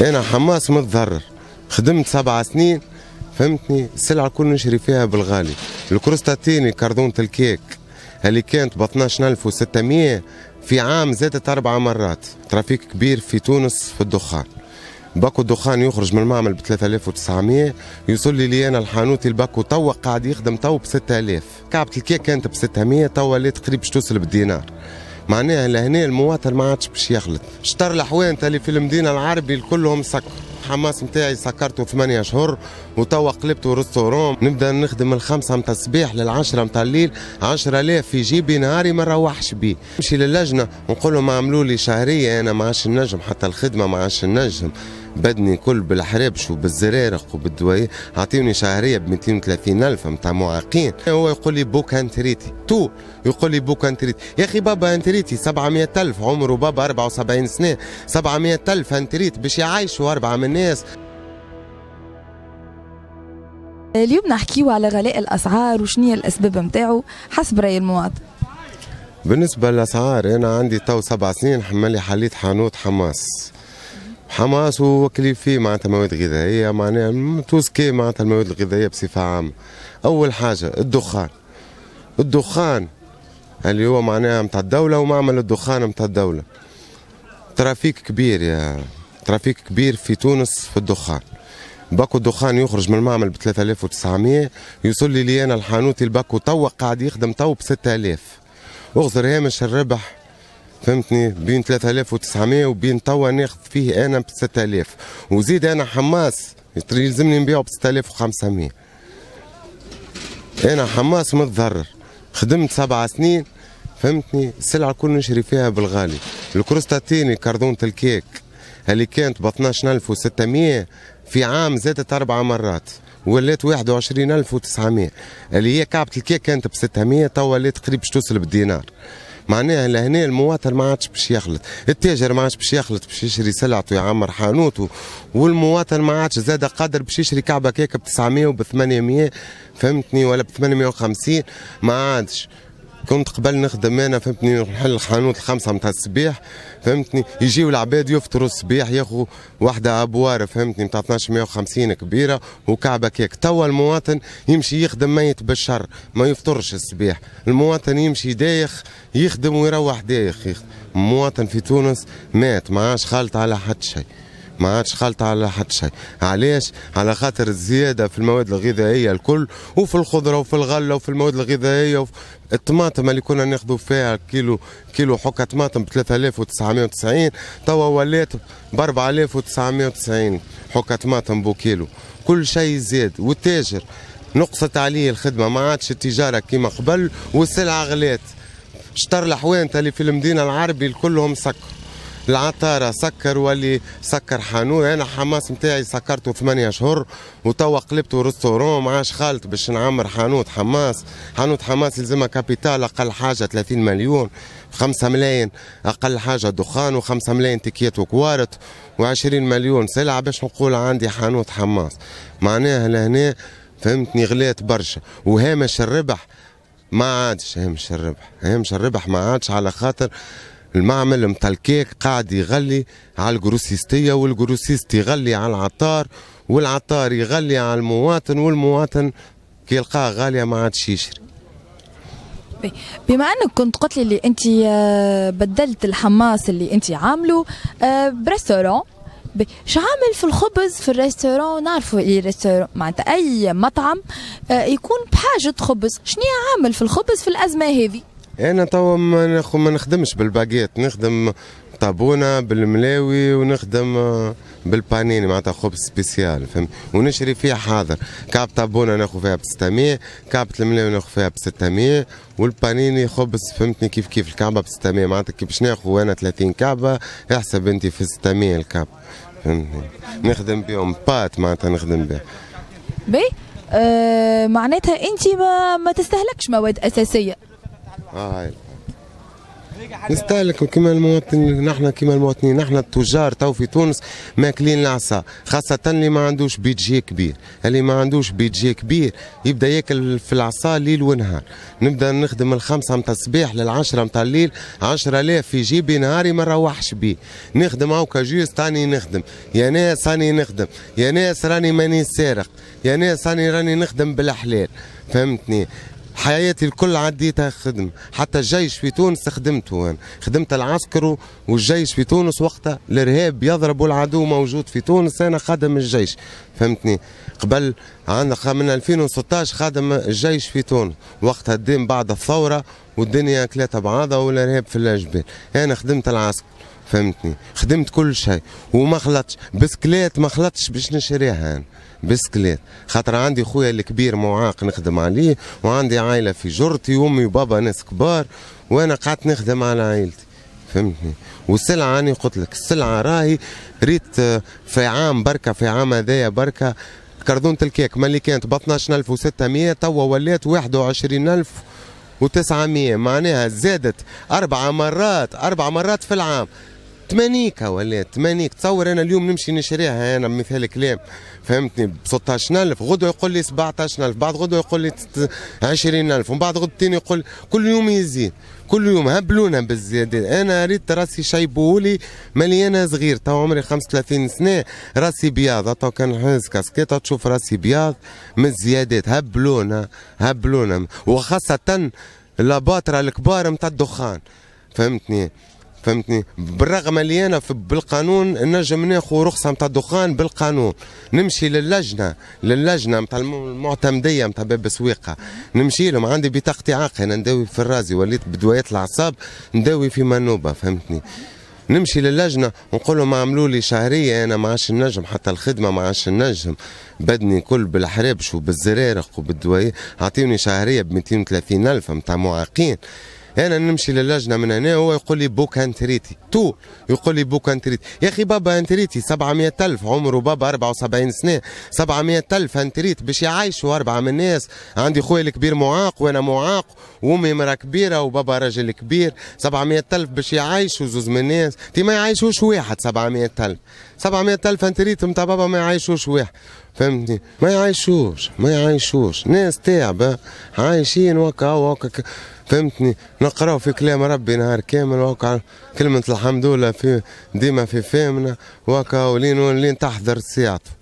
انا حماس متضرر خدمت سبع سنين فهمتني السلعه الكل نشري فيها بالغالي الكروستاتيني كاردون الكيك اللي كانت ب 12600 في عام زادت اربع مرات ترافيك كبير في تونس في الدخان باكو الدخان يخرج من المعمل ب 3900 يوصل لي لي انا الحانوتي الباكو تو قاعد يخدم تو ب 6000 كعبه الكيك كانت ب 600 تو اللي تقريبا توصل بالدينار معناها لهنا المواطن ما عادش باش يخلط شطر الحوانت اللي في المدينه العربي كلهم سكر حماس نتاعي سكرته ثمانية شهور وتوا قلبت ريستورون نبدا نخدم الخمسة متاع الصباح للعشرة متاع الليل 10000 في جيبي نهاري ما نروحش بيه نمشي للجنة ونقول لهم عملوا لي شهرية أنا ما عادش نجم حتى الخدمة ما عادش نجم بدني كل بالحرابش وبالزرارق وبالدواية عطيوني شهرية ب 230 ألف متاع معاقين هو يقول لي بوك انتريتي تو يقول لي بوك انتريتي يا أخي بابا انتريتي 700 ألف عمره بابا 74 سنة 700 ألف انتريت باش يعيشوا أربعة من الناس اليوم نحكيو على غلاء الاسعار وشنو الاسباب نتاعو حسب راي المواطن بالنسبة للأسعار أنا عندي تو سبع سنين حمالي حليت حانوت حماس حماس وكلي فيه معناتها مواد غذائيه معناها توسكي معناتها المواد الغذائيه بصفه عامه اول حاجه الدخان الدخان اللي هو معناها متاع الدوله ومعمل الدخان متاع الدوله ترافيك كبير يا ترافيك كبير في تونس في الدخان باكو الدخان يخرج من المعمل ب 3900 يوصل لي لي انا الحانوتي الباكو تو قاعد يخدم تو ب 6000 اغزر هامش الربح فهمتني بين 3900 وبين توا ناخذ فيه انا ب 6000 وزيد انا حماس يلزمني نبيعه ب 6500 انا حماس متضرر خدمت سبع سنين فهمتني السلعه الكل نشري فيها بالغالي الكروستاتيني كاردون الكيك اللي كانت ب 12600 في عام زادت اربع مرات ولات 21900 اللي هي كعبه الكيك كانت ب 600 توا ولات قريب باش توصل بالدينار معناها لهنا المواطن ما عادش باش يخلط التاجر ما عادش باش يخلط باش يشري سلعته يعمر حانوته والمواطن ما عادش زاد قادر باش يشري كعبه كيكه ب 900 وب 800 فهمتني ولا ب 850 ما عادش كنت قبل نخدم انا فهمتني نحل الحانوت الخمسه نتاع الصباح فهمتني يجيو العباد يفطروا الصباح ياخذوا واحده ابوار فهمتني نتاع 1250 كبيره وكعبه كيك توا المواطن يمشي يخدم ميت بالشر ما يفطرش الصباح المواطن يمشي دايخ يخدم ويروح دايخ المواطن في تونس مات ما عادش خالط على حد شيء ما عادش خالطة على حد شيء علاش على خاطر الزياده في المواد الغذائيه الكل وفي الخضره وفي الغله وفي المواد الغذائيه وفي الطماطم اللي كنا ناخذوا فيها كيلو كيلو حكه طماطم ب 3990 توا ولات ب 4990 حكه طماطم بو كيلو كل شيء زاد والتاجر نقصت عليه الخدمه ما عادش التجاره كيما قبل والسلعه غلات شطر الحوانت اللي في المدينه العربي كلهم سكروا العطاره سكر واللي سكر حانوت انا حماس متاعي سكرته ثمانية شهور وتوا قلبته ريستورون معاش خالط باش نعمر حانوت حماس حانوت حماس يلزمها كابيتال اقل حاجه 30 مليون خمسة ملايين اقل حاجه دخان وخمسة ملايين تكيات وكوارت وعشرين مليون سلعه باش نقول عندي حانوت حماس معناها لهنا فهمتني غلات برشا وهامش الربح ما عادش هامش الربح هامش الربح ما عادش على خاطر المعمل متاع الكيك قاعد يغلي على الجروسيستيه والجروسيست يغلي على العطار والعطار يغلي على المواطن والمواطن كي يلقاه غاليه ما عادش يشري بما انك كنت قلت لي اللي انت آه، بدلت الحماس اللي انت عامله آه، بريستورون شعامل في الخبز في الريستورون نعرفوا اي ريستورون معناتها اي مطعم آه، يكون بحاجه خبز شنو عامل في الخبز في الازمه هذه انا توا ما ما نخدمش بالباكيت نخدم طابونه بالملاوي ونخدم آه، بالبانيني معناتها خبز سبيسيال فهم ونشري فيها حاضر كعب طابونه ناخذ فيها ب 600 كعبة الملاوي ناخذ فيها ب 600 والبانيني خبز فهمتني كيف كيف الكعبه ب 600 معناتها كي باش ناخذ انا 30 كعبه احسب انت في 600 الكعب فهمتني نخدم بهم بات معناتها نخدم بها بي أه معناتها انت ما, ما تستهلكش مواد اساسيه آه، هاي نستهلك كما المواطنين نحن كما المواطنين نحن التجار تو في تونس ماكلين العصا خاصة اللي ما عندوش بيدجي كبير اللي ما عندوش بيدجي كبير يبدا ياكل في العصا ليل ونهار نبدا نخدم الخمسة متاع الصباح للعشرة متاع الليل 10000 في جيبي نهاري ما نروحش بيه نخدم هاوكا جوست تاني نخدم يا ناس راني نخدم يا ناس راني ماني سارق يا ناس راني راني نخدم بالحلال فهمتني حياتي الكل عديتها خدمة حتى الجيش في تونس خدمته أنا خدمت العسكر والجيش في تونس وقتها الإرهاب يضرب والعدو موجود في تونس أنا خدم الجيش فهمتني قبل عندنا من 2016 خدم الجيش في تونس وقتها الدين بعد الثورة والدنيا كلاتها بعضها والإرهاب في الجبال أنا خدمت العسكر فهمتني خدمت كل شيء وما خلطش بسكليت ما خلطش باش نشريها انا بسكليت خاطر عندي خويا الكبير معاق نخدم عليه وعندي عائله في جرتي وامي وبابا ناس كبار وانا قعدت نخدم على عائلتي فهمتني والسلعه راني قلت لك السلعه راهي ريت آه، في عام بركه في عام هذايا بركه كردونة الكيك ملي كانت ب 12600 توا ولات 21000 و900 معناها زادت أربع مرات أربع مرات في العام تمانيكا ولا تمانيك تصور انا اليوم نمشي نشريها انا مثال كلام فهمتني ب 16000 غدوه يقول لي 17000 بعد غدوه يقول لي 20000 ومن بعد غدتين يقول كل يوم يزيد كل يوم هبلونا بالزيادة انا ريت راسي شيبولي مليانه انا صغير تو عمري 35 سنه راسي بياض تو كان نحس كاسكيت تشوف راسي بياض من الزيادات هبلونا هبلونا وخاصه لاباترا الكبار نتاع الدخان فهمتني فهمتني بالرغم اللي انا في بالقانون نجم ناخذ رخصه نتاع الدخان بالقانون نمشي للجنه للجنه نتاع المعتمديه نتاع باب السويقه نمشي لهم عندي بطاقتي عاقه انا نداوي في الرازي وليت بدويات الاعصاب نداوي في منوبه فهمتني نمشي للجنه ونقول لهم عملوا لي شهريه انا ما عادش النجم حتى الخدمه ما عادش النجم بدني كل بالحرابش وبالزرارق وبالدوايات اعطيوني شهريه ب 230 الف نتاع معاقين انا نمشي للجنه من هنا هو يقول لي بوك انتريتي تو يقول لي بوك انتريتي يا اخي بابا انتريتي 700 الف عمره بابا 74 سنه 700 الف انتريت باش يعيشوا اربعه من الناس عندي خويا الكبير معاق وانا معاق وامي مرا كبيره وبابا راجل كبير 700 الف باش يعيشوا زوز من الناس تي ما يعيشوش واحد 700 الف أنت انتريت تاع بابا ما يعيشوش واحد فهمتني ما يعيشوش ما يعيشوش ناس تعبة عايشين وكا وكا فهمتني نقراو في كلام ربي نهار كامل وكا كلمة الحمد لله في ديما في فهمنا وكا ولين ولين تحضر سيعطف